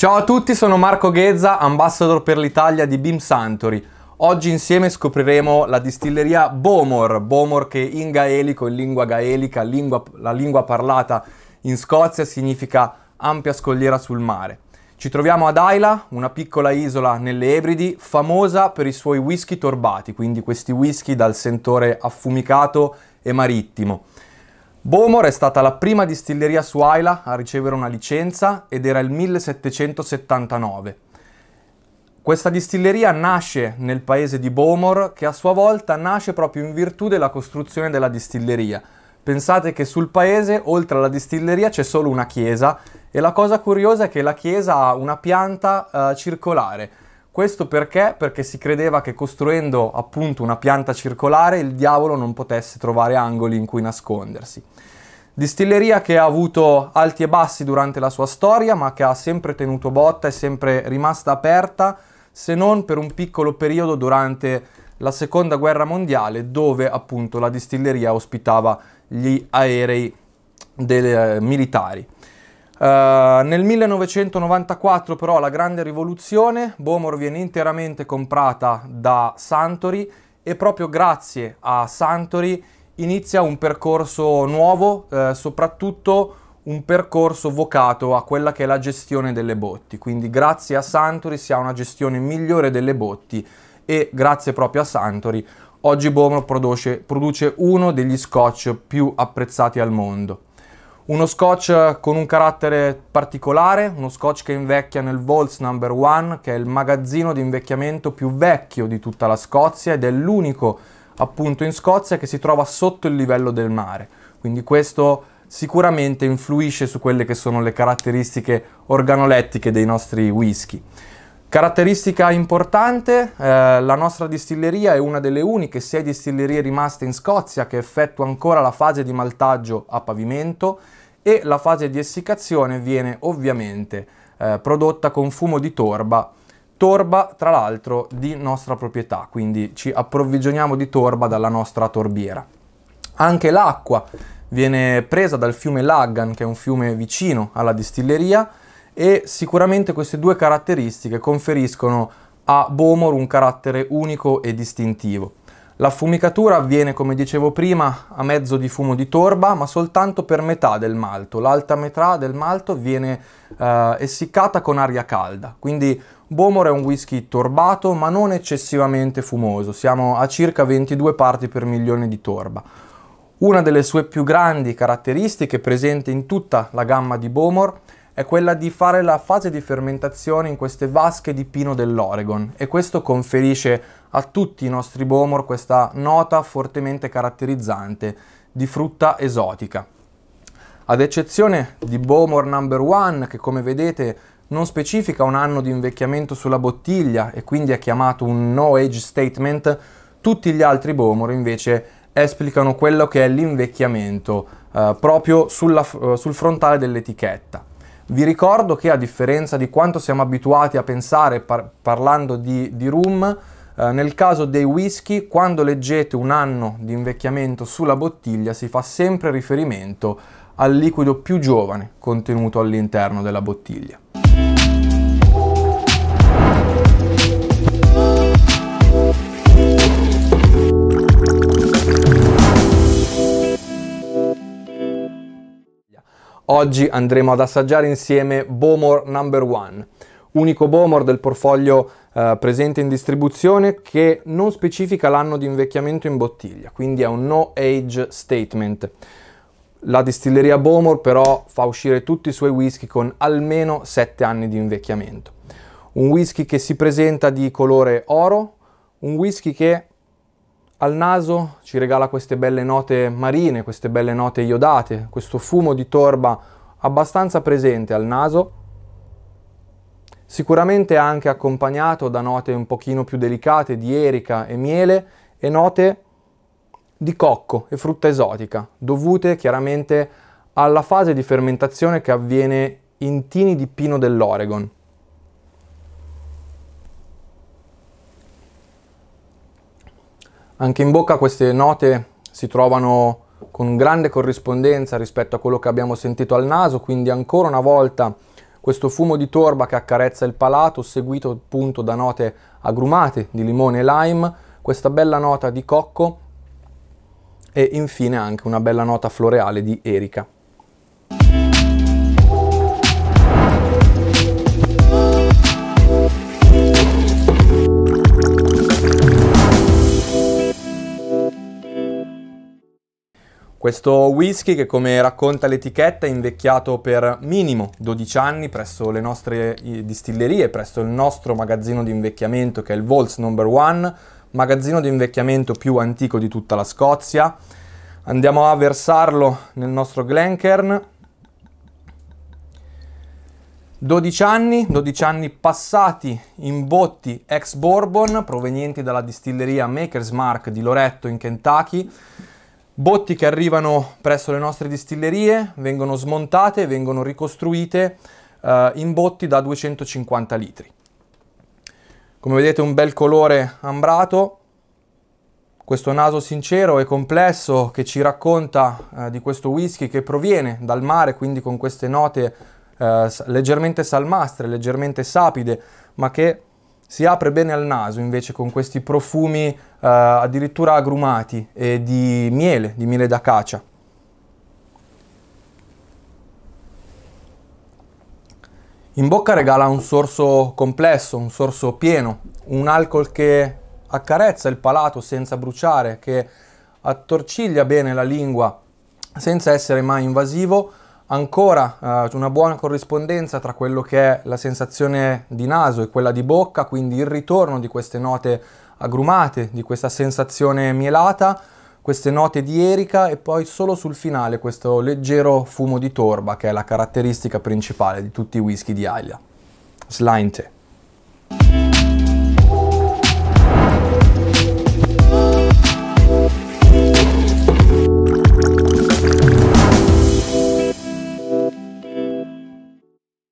Ciao a tutti, sono Marco Ghezza, ambassador per l'Italia di Beam Santori. Oggi insieme scopriremo la distilleria Bomor, Bomor che in gaelico, in lingua gaelica, lingua, la lingua parlata in Scozia, significa ampia scogliera sul mare. Ci troviamo ad Aila, una piccola isola nelle Ebridi, famosa per i suoi whisky torbati, quindi questi whisky dal sentore affumicato e marittimo. Bomor è stata la prima distilleria su Aila a ricevere una licenza ed era il 1779. Questa distilleria nasce nel paese di Bomor che a sua volta nasce proprio in virtù della costruzione della distilleria. Pensate che sul paese oltre alla distilleria c'è solo una chiesa e la cosa curiosa è che la chiesa ha una pianta eh, circolare questo perché? Perché si credeva che costruendo appunto una pianta circolare il diavolo non potesse trovare angoli in cui nascondersi. Distilleria che ha avuto alti e bassi durante la sua storia, ma che ha sempre tenuto botta, e sempre rimasta aperta, se non per un piccolo periodo durante la seconda guerra mondiale, dove appunto la distilleria ospitava gli aerei dei, eh, militari. Uh, nel 1994 però la grande rivoluzione, Bomor viene interamente comprata da Santori e proprio grazie a Santori inizia un percorso nuovo, eh, soprattutto un percorso vocato a quella che è la gestione delle botti. Quindi grazie a Santori si ha una gestione migliore delle botti e grazie proprio a Santori oggi Bomor produce, produce uno degli scotch più apprezzati al mondo. Uno scotch con un carattere particolare, uno scotch che invecchia nel Vaults Number One, che è il magazzino di invecchiamento più vecchio di tutta la Scozia ed è l'unico appunto in Scozia che si trova sotto il livello del mare. Quindi questo sicuramente influisce su quelle che sono le caratteristiche organolettiche dei nostri whisky. Caratteristica importante, eh, la nostra distilleria è una delle uniche sei distillerie rimaste in Scozia che effettua ancora la fase di maltaggio a pavimento e la fase di essiccazione viene ovviamente eh, prodotta con fumo di torba, torba tra l'altro di nostra proprietà, quindi ci approvvigioniamo di torba dalla nostra torbiera. Anche l'acqua viene presa dal fiume Laggan, che è un fiume vicino alla distilleria, e sicuramente queste due caratteristiche conferiscono a Bomor un carattere unico e distintivo. La fumicatura avviene, come dicevo prima, a mezzo di fumo di torba, ma soltanto per metà del malto. L'alta metà del malto viene eh, essiccata con aria calda, quindi Bomor è un whisky torbato, ma non eccessivamente fumoso. Siamo a circa 22 parti per milione di torba. Una delle sue più grandi caratteristiche presente in tutta la gamma di Bomor è quella di fare la fase di fermentazione in queste vasche di pino dell'Oregon e questo conferisce a tutti i nostri bomor questa nota fortemente caratterizzante di frutta esotica. Ad eccezione di Bomor Number 1 che come vedete non specifica un anno di invecchiamento sulla bottiglia e quindi è chiamato un no age statement, tutti gli altri Bomor invece esplicano quello che è l'invecchiamento eh, proprio sulla, eh, sul frontale dell'etichetta. Vi ricordo che a differenza di quanto siamo abituati a pensare par parlando di, di rum, eh, nel caso dei whisky, quando leggete un anno di invecchiamento sulla bottiglia, si fa sempre riferimento al liquido più giovane contenuto all'interno della bottiglia. Oggi andremo ad assaggiare insieme Bomor Number 1, unico Bomor del portfolio eh, presente in distribuzione che non specifica l'anno di invecchiamento in bottiglia, quindi è un no age statement. La distilleria Bomor però fa uscire tutti i suoi whisky con almeno 7 anni di invecchiamento. Un whisky che si presenta di colore oro, un whisky che al naso ci regala queste belle note marine, queste belle note iodate, questo fumo di torba abbastanza presente al naso. Sicuramente anche accompagnato da note un pochino più delicate di erica e miele e note di cocco e frutta esotica, dovute chiaramente alla fase di fermentazione che avviene in tini di pino dell'Oregon. Anche in bocca queste note si trovano con grande corrispondenza rispetto a quello che abbiamo sentito al naso, quindi ancora una volta questo fumo di torba che accarezza il palato, seguito appunto da note agrumate di limone e lime, questa bella nota di cocco e infine anche una bella nota floreale di erica. Questo whisky che come racconta l'etichetta è invecchiato per minimo 12 anni presso le nostre distillerie, presso il nostro magazzino di invecchiamento che è il Volts Number One, magazzino di invecchiamento più antico di tutta la Scozia. Andiamo a versarlo nel nostro Glencairn. 12 anni, 12 anni passati in botti ex Bourbon provenienti dalla distilleria Maker's Mark di Loretto in Kentucky botti che arrivano presso le nostre distillerie, vengono smontate, vengono ricostruite eh, in botti da 250 litri. Come vedete un bel colore ambrato, questo naso sincero e complesso che ci racconta eh, di questo whisky che proviene dal mare, quindi con queste note eh, leggermente salmastre, leggermente sapide, ma che si apre bene al naso invece con questi profumi eh, addirittura agrumati e di miele, di miele d'acacia. In bocca regala un sorso complesso, un sorso pieno, un alcol che accarezza il palato senza bruciare, che attorciglia bene la lingua senza essere mai invasivo, ancora eh, una buona corrispondenza tra quello che è la sensazione di naso e quella di bocca, quindi il ritorno di queste note agrumate, di questa sensazione mielata, queste note di erica e poi solo sul finale questo leggero fumo di torba che è la caratteristica principale di tutti i whisky di Aglia. Slinte.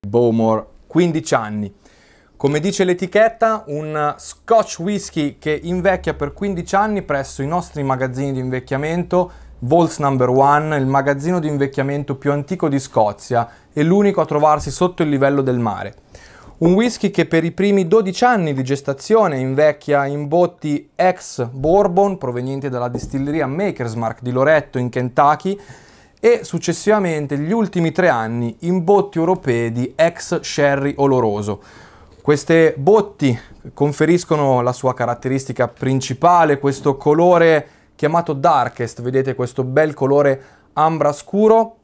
Bowmore, 15 anni. Come dice l'etichetta, un Scotch whisky che invecchia per 15 anni presso i nostri magazzini di invecchiamento, Vols Number One, il magazzino di invecchiamento più antico di Scozia e l'unico a trovarsi sotto il livello del mare. Un whisky che per i primi 12 anni di gestazione invecchia in botti ex Bourbon provenienti dalla distilleria Maker's Mark di Loretto in Kentucky e successivamente gli ultimi tre anni in botti europee di ex sherry oloroso. Queste botti conferiscono la sua caratteristica principale, questo colore chiamato darkest, vedete questo bel colore ambra scuro,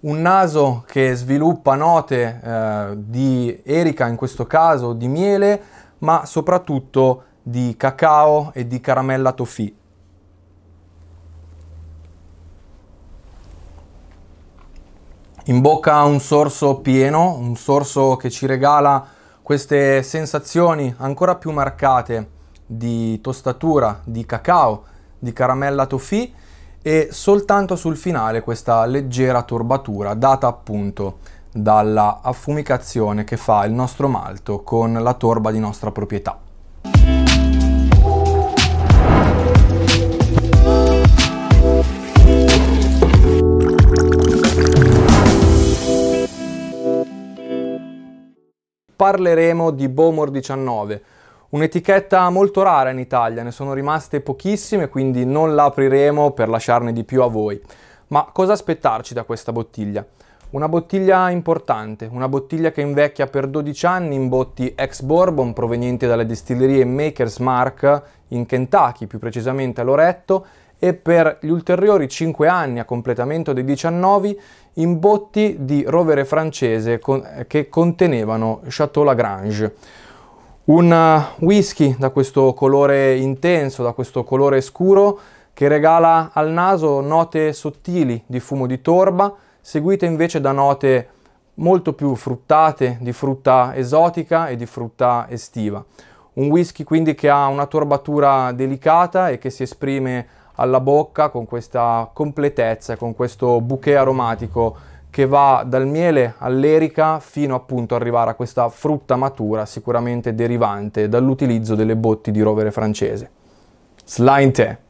un naso che sviluppa note eh, di erica, in questo caso di miele, ma soprattutto di cacao e di caramella toffee. in bocca un sorso pieno, un sorso che ci regala queste sensazioni ancora più marcate di tostatura, di cacao, di caramella toffee e soltanto sul finale questa leggera turbatura data appunto dalla affumicazione che fa il nostro malto con la torba di nostra proprietà. parleremo di Bomor 19, un'etichetta molto rara in Italia, ne sono rimaste pochissime, quindi non la apriremo per lasciarne di più a voi. Ma cosa aspettarci da questa bottiglia? Una bottiglia importante, una bottiglia che invecchia per 12 anni in botti ex Bourbon provenienti dalle distillerie Maker's Mark in Kentucky, più precisamente a Loretto, e per gli ulteriori 5 anni a completamento dei 19 in botti di rovere francese con, eh, che contenevano Chateau Lagrange. Un eh, whisky da questo colore intenso, da questo colore scuro, che regala al naso note sottili di fumo di torba, seguite invece da note molto più fruttate, di frutta esotica e di frutta estiva. Un whisky quindi che ha una torbatura delicata e che si esprime alla bocca con questa completezza, con questo bouquet aromatico che va dal miele all'erica fino appunto ad arrivare a questa frutta matura sicuramente derivante dall'utilizzo delle botti di rovere francese. Slime Slainte!